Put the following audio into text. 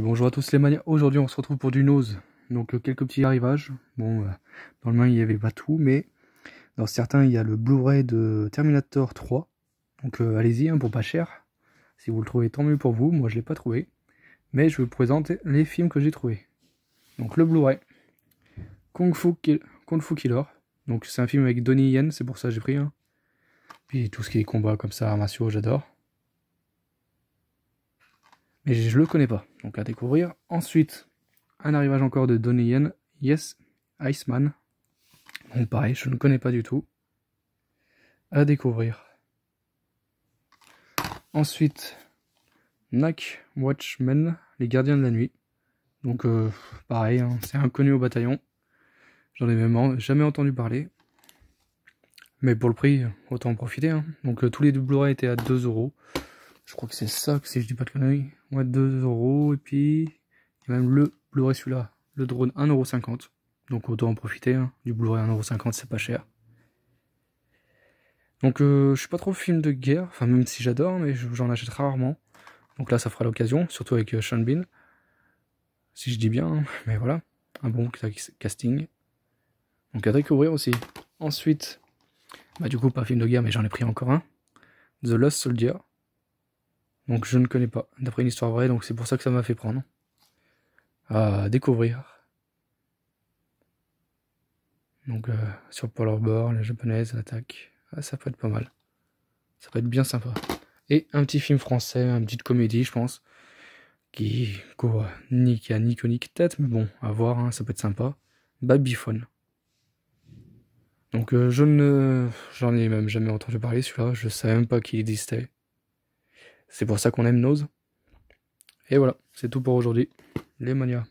bonjour à tous les manières. Aujourd'hui, on se retrouve pour du nose. Donc, euh, quelques petits arrivages. Bon, euh, dans le main, il n'y avait pas tout, mais dans certains, il y a le Blu-ray de Terminator 3. Donc, euh, allez-y, hein, pour pas cher. Si vous le trouvez, tant mieux pour vous. Moi, je l'ai pas trouvé. Mais je vous présente les films que j'ai trouvés. Donc, le Blu-ray. Kung Fu, Killer. Donc, c'est un film avec Donnie Yen, c'est pour ça que j'ai pris. Hein. Puis, tout ce qui est combat comme ça, martiaux, j'adore. Mais je le connais pas, donc à découvrir. Ensuite, un arrivage encore de Donnie Yen, Yes, Iceman. Bon, pareil, je ne connais pas du tout. À découvrir. Ensuite, Nak Watchmen, Les Gardiens de la Nuit. Donc, euh, pareil, hein, c'est inconnu au bataillon. J'en ai même jamais entendu parler. Mais pour le prix, autant en profiter. Hein. Donc, euh, tous les blu étaient à 2 euros. Je crois que c'est ça, que si je dis pas de conneries. Ouais, 2 euros, et puis... Il y a même le Blu-ray celui-là. Le drone, 1,50€. Donc autant en profiter, hein. du Blu-ray 1,50€, c'est pas cher. Donc euh, je suis pas trop film de guerre, enfin même si j'adore, mais j'en achète rarement. Donc là, ça fera l'occasion, surtout avec euh, Sean Bean. Si je dis bien, hein. mais voilà. Un bon casting. Donc à découvrir aussi. Ensuite, bah du coup, pas film de guerre, mais j'en ai pris encore un. The Lost Soldier. Donc je ne connais pas, d'après une histoire vraie, donc c'est pour ça que ça m'a fait prendre. À découvrir. Donc euh, sur Bear, la japonaise, l'attaque. Ah, ça peut être pas mal. Ça peut être bien sympa. Et un petit film français, une petite comédie, je pense. Qui quoi, ni qui a ni nique tête, mais bon, à voir, hein, ça peut être sympa. Babyphone. Donc euh, je ne. J'en ai même jamais entendu parler celui-là, je savais même pas qu'il existait. C'est pour ça qu'on aime Nose. Et voilà, c'est tout pour aujourd'hui. Les manias.